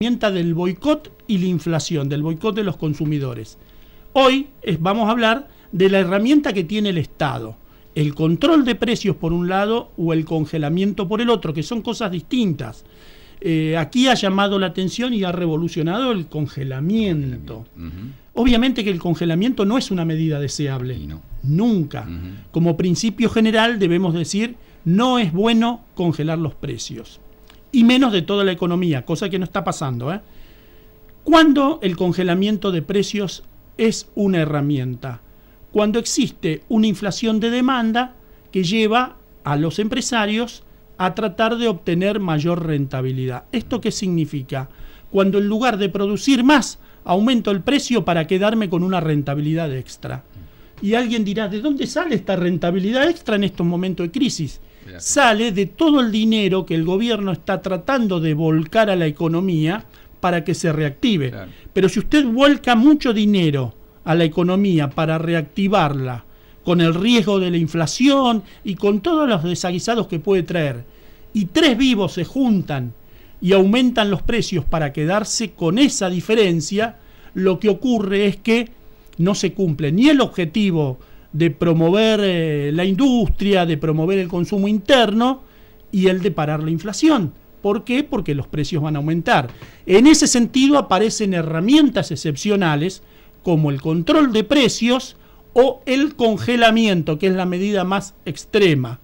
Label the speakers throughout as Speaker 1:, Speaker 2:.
Speaker 1: del boicot y la inflación, del boicot de los consumidores. Hoy vamos a hablar de la herramienta que tiene el Estado, el control de precios por un lado o el congelamiento por el otro, que son cosas distintas. Eh, aquí ha llamado la atención y ha revolucionado el congelamiento. Obviamente que el congelamiento no es una medida deseable, nunca. Como principio general debemos decir, no es bueno congelar los precios y menos de toda la economía, cosa que no está pasando. ¿eh? Cuando el congelamiento de precios es una herramienta? Cuando existe una inflación de demanda que lleva a los empresarios a tratar de obtener mayor rentabilidad. ¿Esto qué significa? Cuando en lugar de producir más, aumento el precio para quedarme con una rentabilidad extra. Y alguien dirá, ¿de dónde sale esta rentabilidad extra en estos momentos de crisis? sale de todo el dinero que el gobierno está tratando de volcar a la economía para que se reactive. Pero si usted vuelca mucho dinero a la economía para reactivarla, con el riesgo de la inflación y con todos los desaguisados que puede traer, y tres vivos se juntan y aumentan los precios para quedarse con esa diferencia, lo que ocurre es que no se cumple ni el objetivo de promover eh, la industria, de promover el consumo interno y el de parar la inflación. ¿Por qué? Porque los precios van a aumentar. En ese sentido aparecen herramientas excepcionales como el control de precios o el congelamiento, que es la medida más extrema.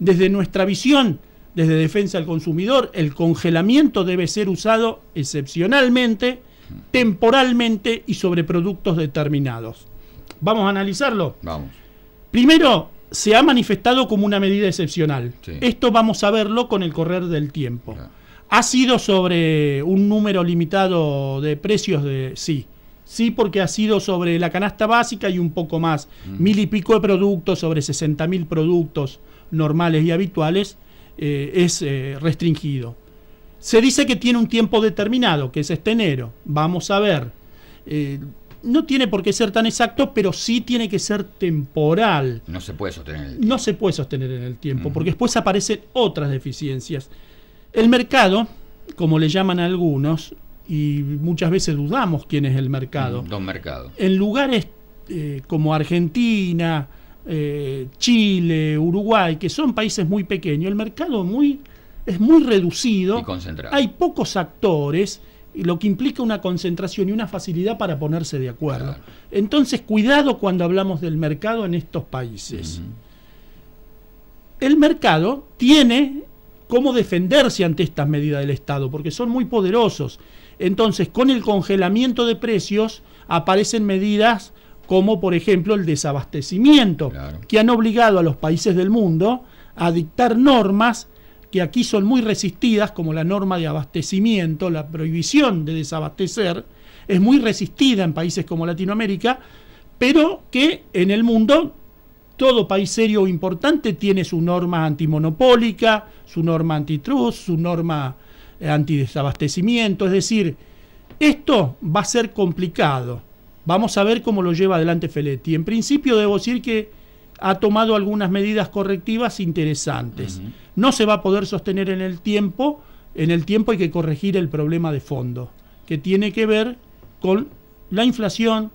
Speaker 1: Desde nuestra visión, desde defensa del consumidor, el congelamiento debe ser usado excepcionalmente, temporalmente y sobre productos determinados. Vamos a analizarlo. Vamos. Primero, se ha manifestado como una medida excepcional. Esto vamos a verlo con el correr del tiempo. ¿Ha sido sobre un número limitado de precios? De, sí. Sí, porque ha sido sobre la canasta básica y un poco más. Mm. Mil y pico de productos, sobre 60 mil productos normales y habituales, eh, es eh, restringido. Se dice que tiene un tiempo determinado, que es este enero. Vamos a ver. Eh, no tiene por qué ser tan exacto, pero sí tiene que ser temporal.
Speaker 2: No se puede sostener en el
Speaker 1: tiempo. No se puede sostener en el tiempo, porque después aparecen otras deficiencias. El mercado, como le llaman algunos, y muchas veces dudamos quién es el mercado. Don Mercado. En lugares eh, como Argentina, eh, Chile, Uruguay, que son países muy pequeños, el mercado muy, es muy reducido. Y concentrado. Hay pocos actores lo que implica una concentración y una facilidad para ponerse de acuerdo. Entonces, cuidado cuando hablamos del mercado en estos países. El mercado tiene cómo defenderse ante estas medidas del Estado, porque son muy poderosos. Entonces, con el congelamiento de precios aparecen medidas como, por ejemplo, el desabastecimiento, que han obligado a los países del mundo a dictar normas que aquí son muy resistidas, como la norma de abastecimiento, la prohibición de desabastecer, es muy resistida en países como Latinoamérica, pero que en el mundo todo país serio o importante tiene su norma antimonopólica, su norma antitrust, su norma eh, antidesabastecimiento, es decir, esto va a ser complicado. Vamos a ver cómo lo lleva adelante Feletti. En principio debo decir que ha tomado algunas medidas correctivas interesantes. No se va a poder sostener en el tiempo, en el tiempo hay que corregir el problema de fondo, que tiene que ver con la inflación,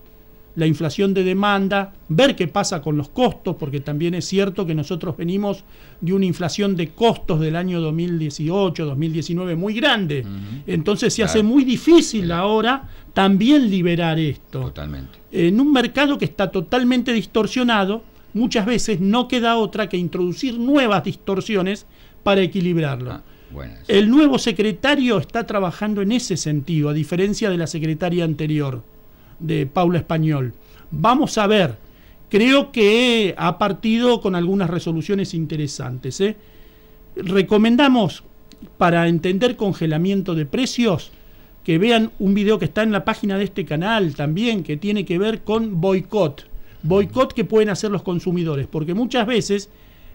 Speaker 1: la inflación de demanda, ver qué pasa con los costos, porque también es cierto que nosotros venimos de una inflación de costos del año 2018, 2019 muy grande. Entonces se hace muy difícil ahora también liberar esto. Totalmente. En un mercado que está totalmente distorsionado, muchas veces no queda otra que introducir nuevas distorsiones para equilibrarlo. Ah, el nuevo secretario está trabajando en ese sentido, a diferencia de la secretaria anterior, de Paula Español. Vamos a ver, creo que ha partido con algunas resoluciones interesantes. ¿eh? Recomendamos, para entender congelamiento de precios, que vean un video que está en la página de este canal también, que tiene que ver con boicot boicot que pueden hacer los consumidores, porque muchas veces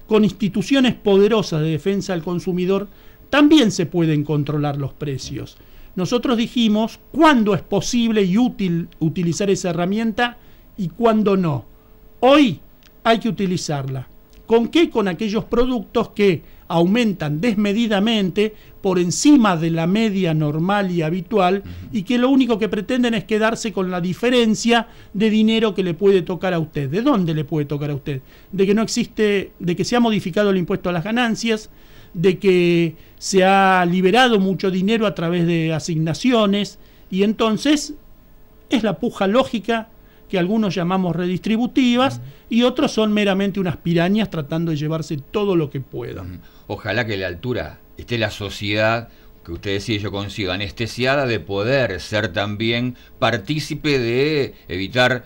Speaker 1: con instituciones poderosas de defensa al consumidor también se pueden controlar los precios. Nosotros dijimos cuándo es posible y útil utilizar esa herramienta y cuándo no. Hoy hay que utilizarla. ¿Con qué? Con aquellos productos que aumentan desmedidamente por encima de la media normal y habitual y que lo único que pretenden es quedarse con la diferencia de dinero que le puede tocar a usted. ¿De dónde le puede tocar a usted? De que no existe, de que se ha modificado el impuesto a las ganancias, de que se ha liberado mucho dinero a través de asignaciones y entonces es la puja lógica que algunos llamamos redistributivas y otros son meramente unas pirañas tratando de llevarse todo lo que puedan.
Speaker 2: Ojalá que la altura esté la sociedad que ustedes y yo consigo, anestesiada de poder ser también partícipe de evitar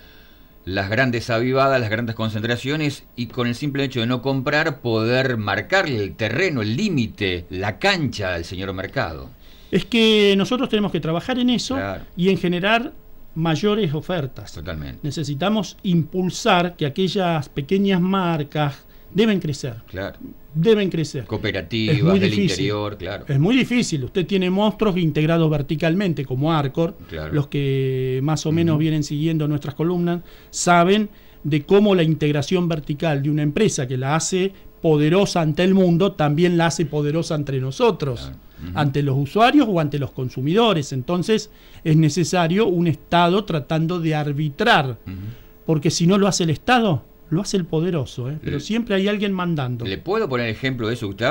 Speaker 2: las grandes avivadas, las grandes concentraciones y con el simple hecho de no comprar poder marcarle el
Speaker 1: terreno, el límite, la cancha al señor mercado. Es que nosotros tenemos que trabajar en eso y en generar mayores ofertas. Totalmente. Necesitamos impulsar que aquellas pequeñas marcas deben crecer. Claro. Deben crecer.
Speaker 2: Cooperativas del interior,
Speaker 1: claro. Es muy difícil. Usted tiene monstruos integrados verticalmente, como Arcor. Los que más o menos vienen siguiendo nuestras columnas saben de cómo la integración vertical de una empresa que la hace poderosa ante el mundo también la hace poderosa entre nosotros ante los usuarios o ante los consumidores. Entonces es necesario un Estado tratando de arbitrar, porque si no lo hace el Estado, lo hace el poderoso, ¿eh? pero
Speaker 2: siempre hay alguien mandando. ¿Le puedo poner ejemplo de eso usted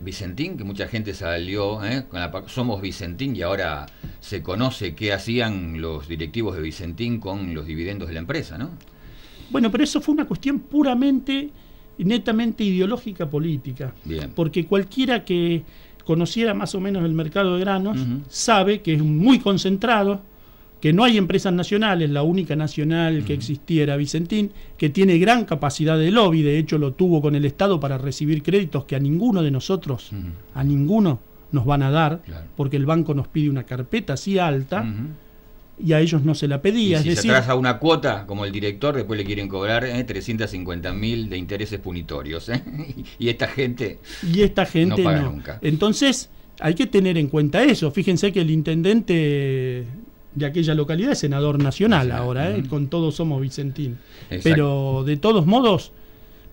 Speaker 2: Vicentín, que mucha gente salió, ¿eh? somos Vicentín y ahora se conoce qué hacían los directivos de Vicentín con los dividendos de la empresa, ¿no?
Speaker 1: Bueno, pero eso fue una cuestión puramente, netamente ideológica política, porque cualquiera que conociera más o menos el mercado de granos, sabe que es muy concentrado, que no hay empresas nacionales, la única nacional que existiera, Vicentín, que tiene gran capacidad de lobby, de hecho lo tuvo con el Estado para recibir créditos que a ninguno de nosotros, a ninguno nos van a dar, porque el banco nos pide una carpeta así alta y a ellos no se la pedía. Y si se atrasa
Speaker 2: una cuota, como el director, después le quieren cobrar 350.000 eh, 350 mil de intereses punitorios. Eh. y esta gente,
Speaker 1: y esta gente no nunca. Entonces, hay que tener en cuenta eso. Fíjense que el intendente de aquella localidad es senador nacional ahora, eh, con todos somos Vicentín. Pero de todos modos,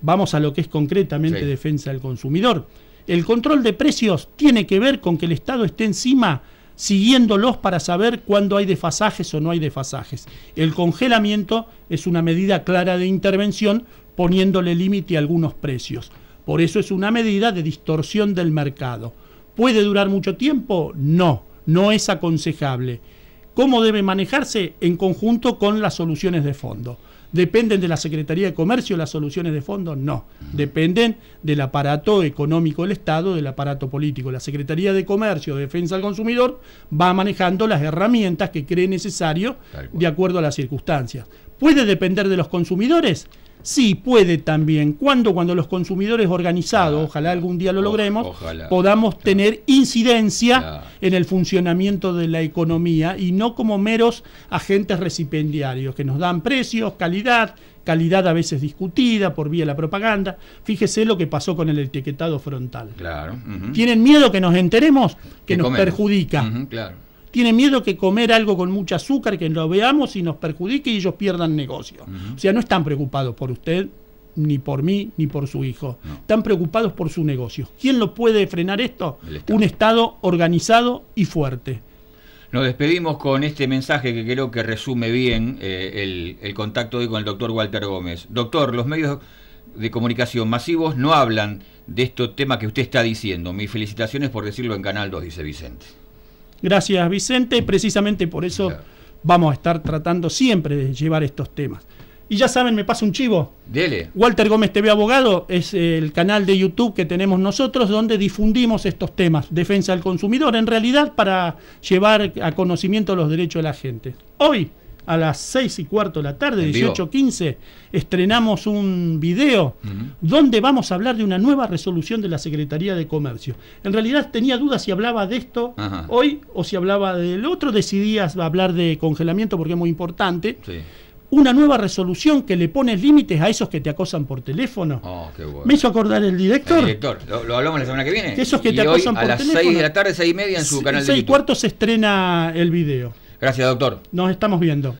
Speaker 1: vamos a lo que es concretamente defensa del consumidor. El control de precios tiene que ver con que el Estado esté encima siguiéndolos para saber cuándo hay desfasajes o no hay desfasajes. El congelamiento es una medida clara de intervención poniéndole límite a algunos precios. Por eso es una medida de distorsión del mercado. ¿Puede durar mucho tiempo? No, no es aconsejable. ¿Cómo debe manejarse? En conjunto con las soluciones de fondo. ¿Dependen de la Secretaría de Comercio las soluciones de fondo? No. Dependen del aparato económico del Estado, del aparato político. La Secretaría de Comercio, Defensa al Consumidor, va manejando las herramientas que cree necesario de acuerdo a las circunstancias. ¿Puede depender de los consumidores? Sí, puede también. Cuando cuando los consumidores organizados, ah, ojalá algún día lo logremos, podamos tener incidencia en el funcionamiento de la economía y no como meros agentes recipendiarios que nos dan precios, calidad, calidad a veces discutida por vía de la propaganda. Fíjese lo que pasó con el etiquetado frontal. Claro. Tienen miedo que nos enteremos que, nos perjudica. claro tiene miedo que comer algo con mucha azúcar, que lo veamos y nos perjudique y ellos pierdan negocio. O sea, no están preocupados por usted, ni por mí, ni por su hijo. Están preocupados por su negocio. ¿Quién lo puede frenar esto? Un Estado organizado y fuerte.
Speaker 2: Nos despedimos con este mensaje que creo que resume bien eh, el, el contacto hoy con el doctor Walter Gómez. Doctor, los medios de comunicación masivos no hablan de este tema que usted está diciendo. Mis felicitaciones por decirlo en Canal 2, dice Vicente.
Speaker 1: Gracias, Vicente. Precisamente por eso vamos a estar tratando siempre de llevar estos temas. Y ya saben, me pasa un chivo. Dele. Walter Gómez TV Abogado es el canal de YouTube que tenemos nosotros donde difundimos estos temas. Defensa del consumidor, en realidad, para llevar a conocimiento los derechos de la gente. Hoy, a las 6 y cuarto de la tarde, 18.15, estrenamos un video donde vamos a hablar de una nueva resolución de la Secretaría de Comercio. En realidad tenía dudas si hablaba de esto hoy o si hablaba del otro, decidí hablar de congelamiento porque es muy importante. una nueva resolución que le pone límites a esos que te acosan por teléfono. Oh, Me hizo acordar el director. El
Speaker 2: director, lo, hablamos la semana que viene. esos que y te A las 6 de la tarde, 6 y media en su canal de 6 y
Speaker 1: cuarto se estrena el video. Gracias, doctor. Nos estamos viendo.